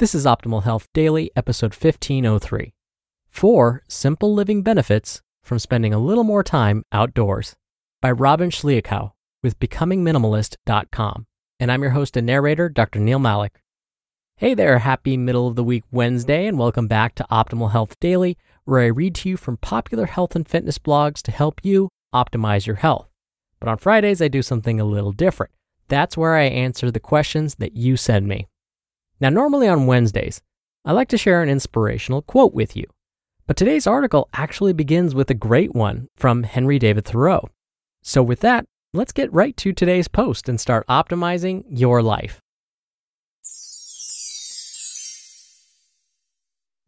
This is Optimal Health Daily, episode 1503. Four Simple Living Benefits from Spending a Little More Time Outdoors by Robin Schliakow with BecomingMinimalist.com. And I'm your host and narrator, Dr. Neil Malik. Hey there, happy middle of the week Wednesday, and welcome back to Optimal Health Daily, where I read to you from popular health and fitness blogs to help you optimize your health. But on Fridays, I do something a little different. That's where I answer the questions that you send me. Now, normally on Wednesdays, I like to share an inspirational quote with you, but today's article actually begins with a great one from Henry David Thoreau. So, with that, let's get right to today's post and start optimizing your life.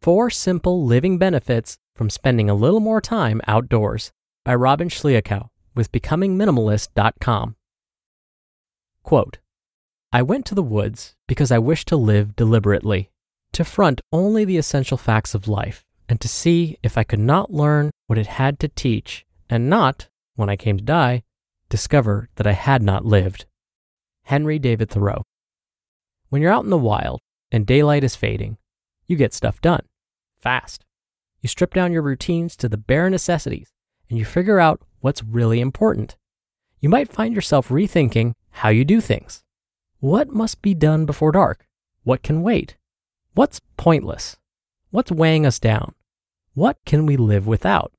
Four Simple Living Benefits from Spending a Little More Time Outdoors by Robin Schliakow with BecomingMinimalist.com. Quote I went to the woods because I wished to live deliberately, to front only the essential facts of life, and to see if I could not learn what it had to teach, and not, when I came to die, discover that I had not lived. Henry David Thoreau. When you're out in the wild and daylight is fading, you get stuff done fast. You strip down your routines to the bare necessities and you figure out what's really important. You might find yourself rethinking how you do things what must be done before dark? What can wait? What's pointless? What's weighing us down? What can we live without?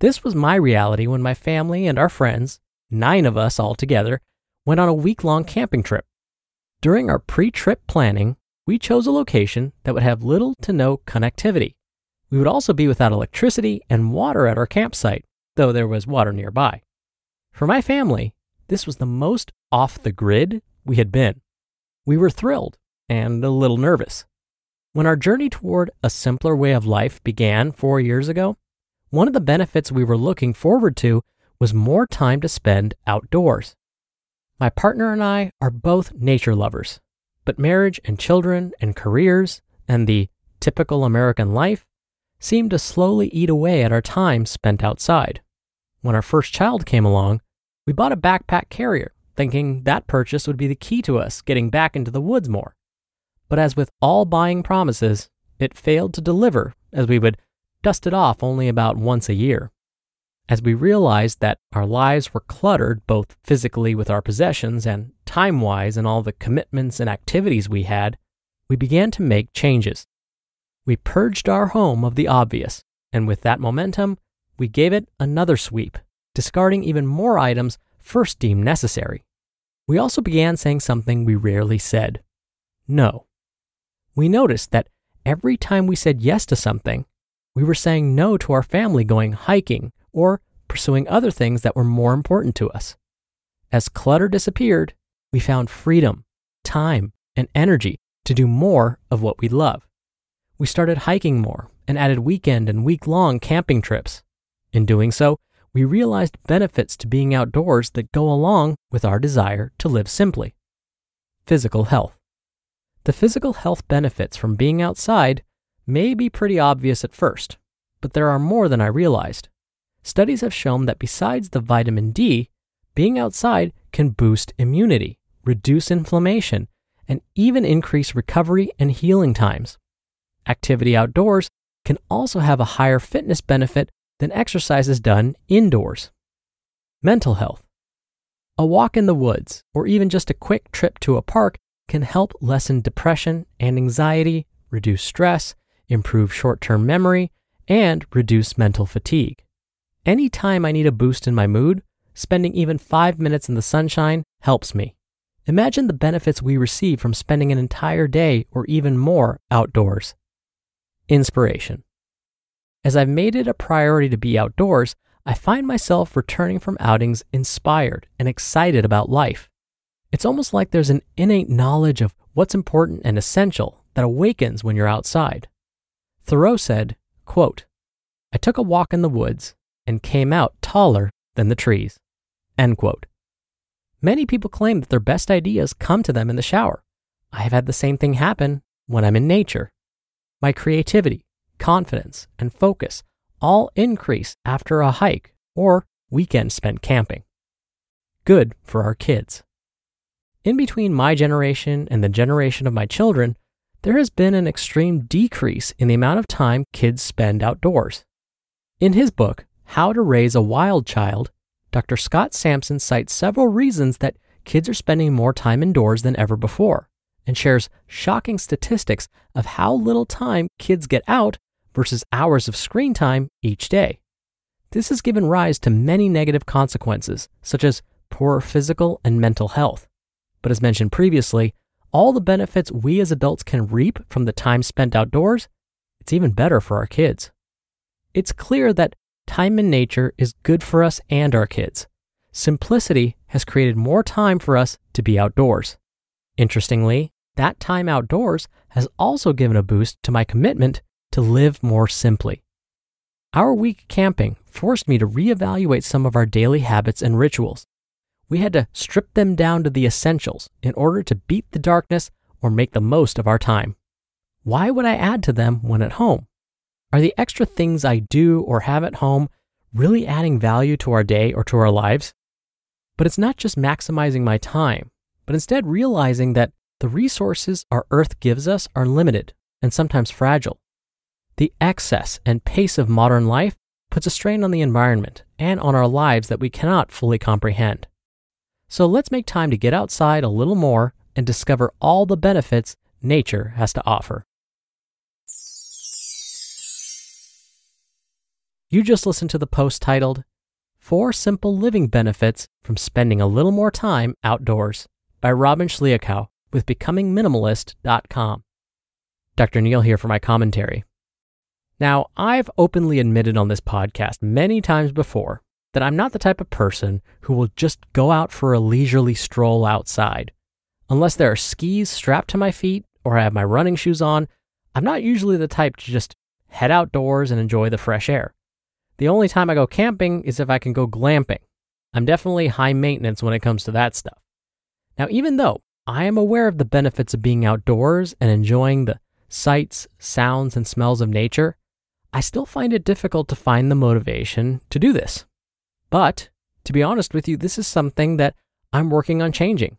This was my reality when my family and our friends, nine of us all together, went on a week long camping trip. During our pre trip planning, we chose a location that would have little to no connectivity. We would also be without electricity and water at our campsite, though there was water nearby. For my family, this was the most off the grid we had been. We were thrilled and a little nervous. When our journey toward a simpler way of life began four years ago, one of the benefits we were looking forward to was more time to spend outdoors. My partner and I are both nature lovers, but marriage and children and careers and the typical American life seemed to slowly eat away at our time spent outside. When our first child came along, we bought a backpack carrier thinking that purchase would be the key to us getting back into the woods more. But as with all buying promises, it failed to deliver, as we would dust it off only about once a year. As we realized that our lives were cluttered both physically with our possessions and time wise in all the commitments and activities we had, we began to make changes. We purged our home of the obvious, and with that momentum, we gave it another sweep, discarding even more items first deemed necessary. We also began saying something we rarely said no. We noticed that every time we said yes to something, we were saying no to our family going hiking or pursuing other things that were more important to us. As clutter disappeared, we found freedom, time, and energy to do more of what we love. We started hiking more and added weekend and week long camping trips. In doing so, we realized benefits to being outdoors that go along with our desire to live simply. Physical health. The physical health benefits from being outside may be pretty obvious at first, but there are more than I realized. Studies have shown that besides the vitamin D, being outside can boost immunity, reduce inflammation, and even increase recovery and healing times. Activity outdoors can also have a higher fitness benefit then exercise is done indoors. Mental health. A walk in the woods, or even just a quick trip to a park, can help lessen depression and anxiety, reduce stress, improve short term memory, and reduce mental fatigue. Anytime I need a boost in my mood, spending even five minutes in the sunshine helps me. Imagine the benefits we receive from spending an entire day or even more outdoors. Inspiration. As I've made it a priority to be outdoors, I find myself returning from outings inspired and excited about life. It's almost like there's an innate knowledge of what's important and essential that awakens when you're outside. Thoreau said, quote, I took a walk in the woods and came out taller than the trees. End quote. Many people claim that their best ideas come to them in the shower. I have had the same thing happen when I'm in nature. My creativity, confidence, and focus all increase after a hike or weekend spent camping. Good for our kids. In between my generation and the generation of my children, there has been an extreme decrease in the amount of time kids spend outdoors. In his book, How to Raise a Wild Child, Dr. Scott Sampson cites several reasons that kids are spending more time indoors than ever before and shares shocking statistics of how little time kids get out versus hours of screen time each day. This has given rise to many negative consequences, such as poor physical and mental health. But as mentioned previously, all the benefits we as adults can reap from the time spent outdoors, it's even better for our kids. It's clear that time in nature is good for us and our kids. Simplicity has created more time for us to be outdoors. Interestingly, that time outdoors has also given a boost to my commitment to live more simply. Our week camping forced me to reevaluate some of our daily habits and rituals. We had to strip them down to the essentials in order to beat the darkness or make the most of our time. Why would I add to them when at home? Are the extra things I do or have at home really adding value to our day or to our lives? But it's not just maximizing my time, but instead realizing that the resources our earth gives us are limited and sometimes fragile. The excess and pace of modern life puts a strain on the environment and on our lives that we cannot fully comprehend. So let's make time to get outside a little more and discover all the benefits nature has to offer. You just listened to the post titled, Four Simple Living Benefits from Spending a Little More Time Outdoors by Robin Schliakow with BecomingMinimalist.com. Dr. Neal here for my commentary. Now, I've openly admitted on this podcast many times before that I'm not the type of person who will just go out for a leisurely stroll outside. Unless there are skis strapped to my feet or I have my running shoes on, I'm not usually the type to just head outdoors and enjoy the fresh air. The only time I go camping is if I can go glamping. I'm definitely high maintenance when it comes to that stuff. Now, even though I am aware of the benefits of being outdoors and enjoying the sights, sounds, and smells of nature, I still find it difficult to find the motivation to do this. But to be honest with you, this is something that I'm working on changing.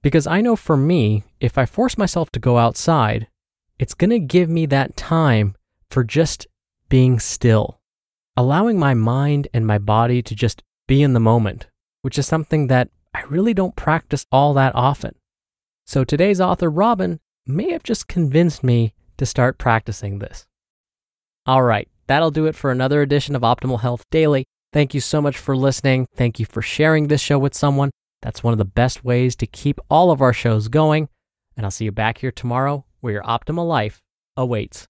Because I know for me, if I force myself to go outside, it's going to give me that time for just being still, allowing my mind and my body to just be in the moment, which is something that I really don't practice all that often. So today's author, Robin, may have just convinced me to start practicing this. All right, that'll do it for another edition of Optimal Health Daily. Thank you so much for listening. Thank you for sharing this show with someone. That's one of the best ways to keep all of our shows going. And I'll see you back here tomorrow where your optimal life awaits.